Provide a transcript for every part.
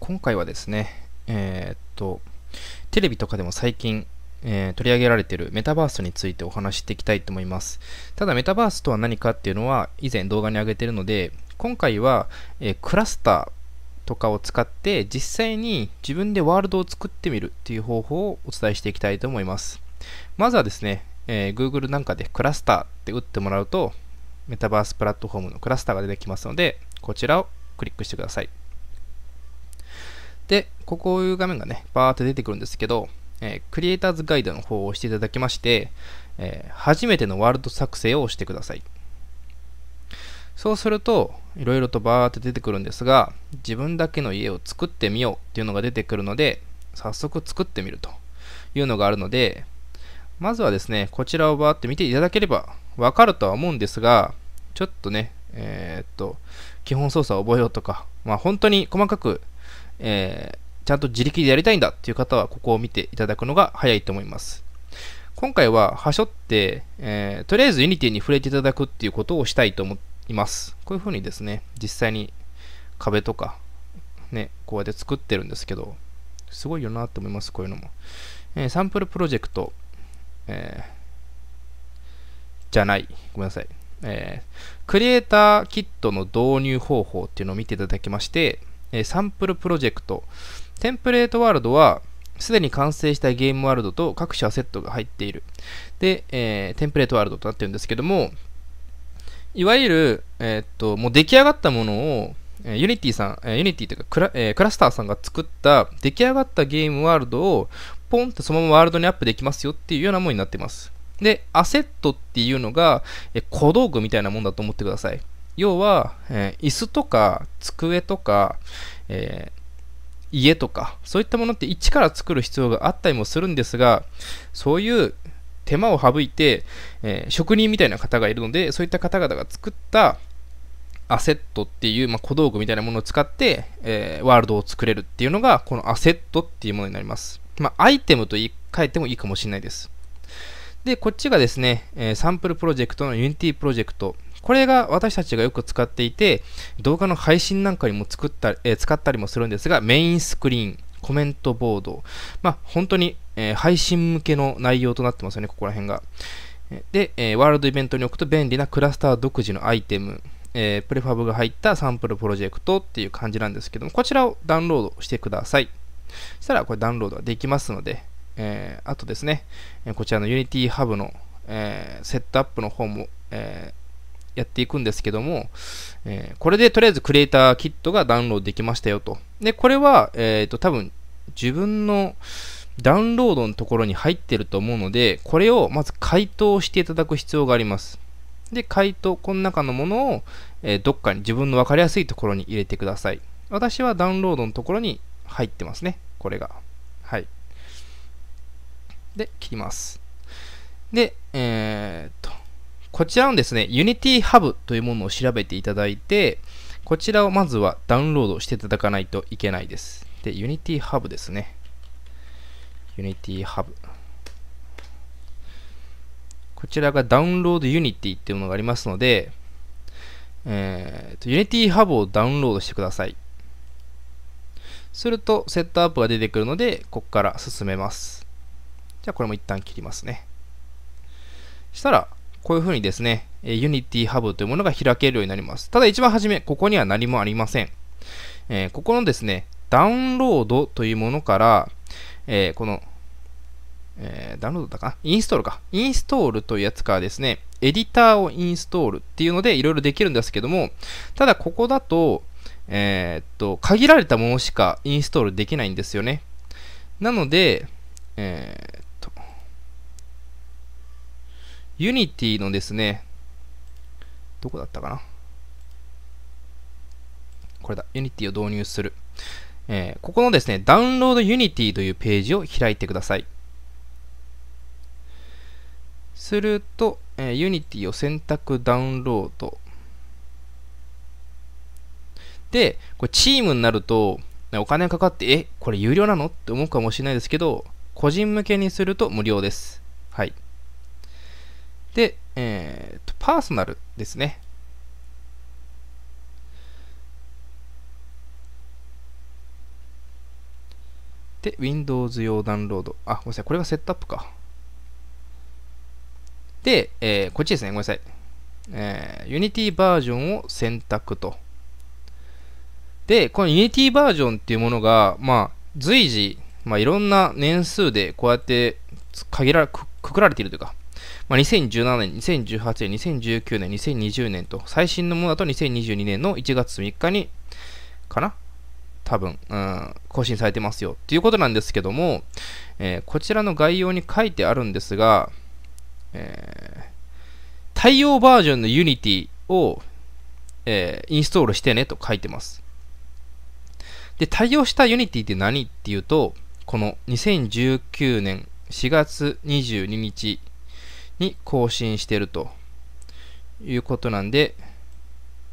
今回はですね、えー、っと、テレビとかでも最近、えー、取り上げられているメタバースについてお話していきたいと思います。ただメタバースとは何かっていうのは以前動画に上げてるので、今回は、えー、クラスターとかを使って実際に自分でワールドを作ってみるっていう方法をお伝えしていきたいと思います。まずはですね、えー、Google なんかでクラスターって打ってもらうと、メタバースプラットフォームのクラスターが出てきますので、こちらをクリックしてください。で、ここいう画面がね、バーって出てくるんですけど、えー、クリエイターズガイドの方を押していただきまして、えー、初めてのワールド作成を押してください。そうすると、いろいろとバーって出てくるんですが、自分だけの家を作ってみようっていうのが出てくるので、早速作ってみるというのがあるので、まずはですね、こちらをバーって見ていただければわかるとは思うんですが、ちょっとね、えー、っと、基本操作を覚えようとか、まあ本当に細かくえー、ちゃんと自力でやりたいんだっていう方はここを見ていただくのが早いと思います。今回ははしょって、えー、とりあえずユニティに触れていただくっていうことをしたいと思います。こういうふうにですね、実際に壁とか、ね、こうやって作ってるんですけど、すごいよなって思います、こういうのも。えー、サンプルプロジェクト、えじゃない、ごめんなさい。えクリエイターキットの導入方法っていうのを見ていただきまして、えサンプルプロジェクト。テンプレートワールドは、すでに完成したゲームワールドと各種アセットが入っている。で、えー、テンプレートワールドとなってるんですけども、いわゆる、えー、っと、もう出来上がったものを、えユニティさん、えユニティというかクラ、えー、クラスターさんが作った出来上がったゲームワールドを、ポンってそのままワールドにアップできますよっていうようなものになっています。で、アセットっていうのが、え小道具みたいなもんだと思ってください。要は、えー、椅子とか机とか、えー、家とかそういったものって一から作る必要があったりもするんですがそういう手間を省いて、えー、職人みたいな方がいるのでそういった方々が作ったアセットっていう、まあ、小道具みたいなものを使って、えー、ワールドを作れるっていうのがこのアセットっていうものになります、まあ、アイテムと言い換えてもいいかもしれないですでこっちがですね、えー、サンプルプロジェクトの Unity プロジェクトこれが私たちがよく使っていて、動画の配信なんかにも作ったり、えー、使ったりもするんですが、メインスクリーン、コメントボード、まあ、本当に、えー、配信向けの内容となってますよね、ここら辺が。で、えー、ワールドイベントに置くと便利なクラスター独自のアイテム、えー、プレファブが入ったサンプルプロジェクトっていう感じなんですけども、こちらをダウンロードしてください。そしたら、これダウンロードができますので、えー、あとですね、こちらの Unity Hub の、えー、セットアップの方も、えやっていくんですけども、えー、これでとりあえずクリエイターキットがダウンロードできましたよと。で、これは、えっ、ー、と、多分自分のダウンロードのところに入ってると思うので、これをまず回答していただく必要があります。で、回答、この中のものを、えー、どっかに自分の分かりやすいところに入れてください。私はダウンロードのところに入ってますね。これが。はい。で、切ります。で、えー、こちらのですね、Unity Hub というものを調べていただいて、こちらをまずはダウンロードしていただかないといけないです。で、Unity Hub ですね。Unity Hub。こちらがダウンロード Unity っていうものがありますので、えーと、Unity Hub をダウンロードしてください。すると、セットアップが出てくるので、ここから進めます。じゃあ、これも一旦切りますね。したら、こういうふうにですね、Unity Hub というものが開けるようになります。ただ一番初め、ここには何もありません。えー、ここのですね、ダウンロードというものから、えー、この、えー、ダウンロードだかインストールか。インストールというやつからですね、エディターをインストールっていうのでいろいろできるんですけども、ただここだと、えー、っと、限られたものしかインストールできないんですよね。なので、えユニティのですね、どこだったかなこれだ。ユニティを導入する。えー、ここのですね、ダウンロードユニティというページを開いてください。すると、えニティを選択ダウンロード。で、これチームになると、お金かかって、え、これ有料なのって思うかもしれないですけど、個人向けにすると無料です。はい。で、えーと、パーソナルですね。で、Windows 用ダウンロード。あ、ごめんなさい。これがセットアップか。で、えー、こっちですね。ごめんなさい。えー、Unity バージョンを選択と。で、この Unity バージョンっていうものが、まあ、随時、まあ、いろんな年数でこうやって限らくくくられているというか、まあ、2017年、2018年、2019年、2020年と、最新のものだと2022年の1月3日に、かな多分、うん、更新されてますよということなんですけども、えー、こちらの概要に書いてあるんですが、えー、対応バージョンの Unity を、えー、インストールしてねと書いてます。で、対応した Unity って何っていうと、この2019年4月22日に更新しているということなんで、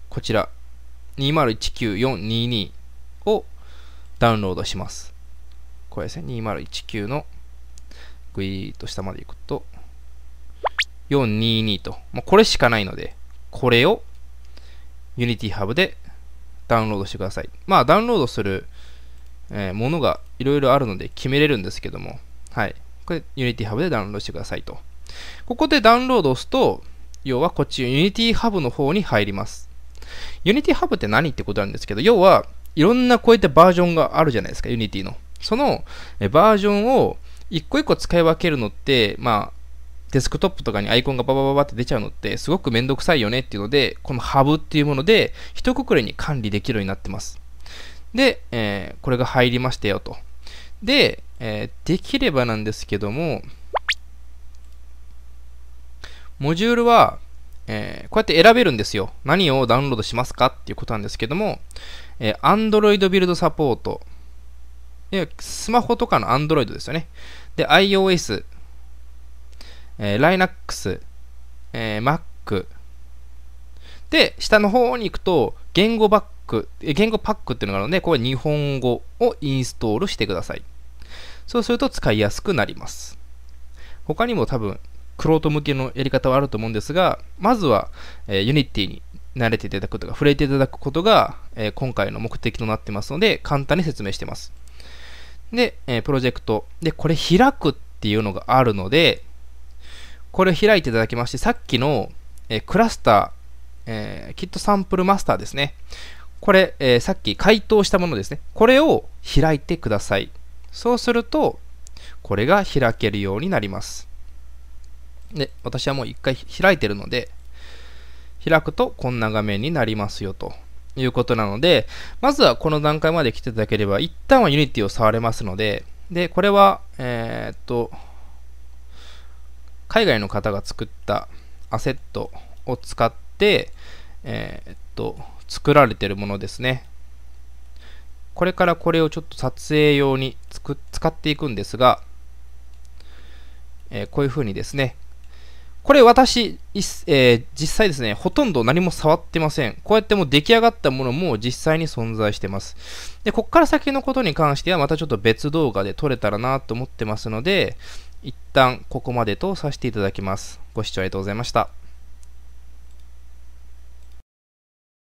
こちら、2019422をダウンロードします。これですね、2019のグイーッと下まで行くと、422と、まあ、これしかないので、これを Unity Hub でダウンロードしてください。まあ、ダウンロードする、えー、ものがいろいろあるので決めれるんですけども、はい。これ Unity Hub でダウンロードしてくださいと。ここでダウンロードを押すと、要はこっち Unity Hub の方に入ります。Unity Hub って何ってことなんですけど、要はいろんなこういったバージョンがあるじゃないですか、Unity の。そのバージョンを一個一個使い分けるのって、まあ、デスクトップとかにアイコンがババババって出ちゃうのってすごくめんどくさいよねっていうので、このハブっていうもので一括りに管理できるようになってます。で、えー、これが入りましたよと。で、えー、できればなんですけども、モジュールは、えー、こうやって選べるんですよ。何をダウンロードしますかっていうことなんですけども、えー、Android ビルドサポート。スマホとかの Android ですよね。で、iOS、えー、Linux、えー、Mac。で、下の方に行くと、言語バック、言語パックっていうのがあるので、これ日本語をインストールしてください。そうすると使いやすくなります。他にも多分クロート向けのやり方はあると思うんですが、まずは、えー、Unity に慣れていただくとか、触れていただくことが、えー、今回の目的となってますので、簡単に説明してます。で、えー、プロジェクト。で、これ開くっていうのがあるので、これ開いていただきまして、さっきの、えー、クラスター、えー、キットサンプルマスターですね。これ、えー、さっき回答したものですね。これを開いてください。そうすると、これが開けるようになります。で、私はもう一回開いてるので、開くとこんな画面になりますよということなので、まずはこの段階まで来ていただければ、一旦は Unity を触れますので、で、これは、えー、っと、海外の方が作ったアセットを使って、えー、っと、作られてるものですね。これからこれをちょっと撮影用に使っていくんですが、えー、こういうふうにですね、これ私、えー、実際ですね、ほとんど何も触ってません。こうやってもう出来上がったものも実際に存在してます。で、こっから先のことに関してはまたちょっと別動画で撮れたらなと思ってますので、一旦ここまでとさせていただきます。ご視聴ありがとうございました。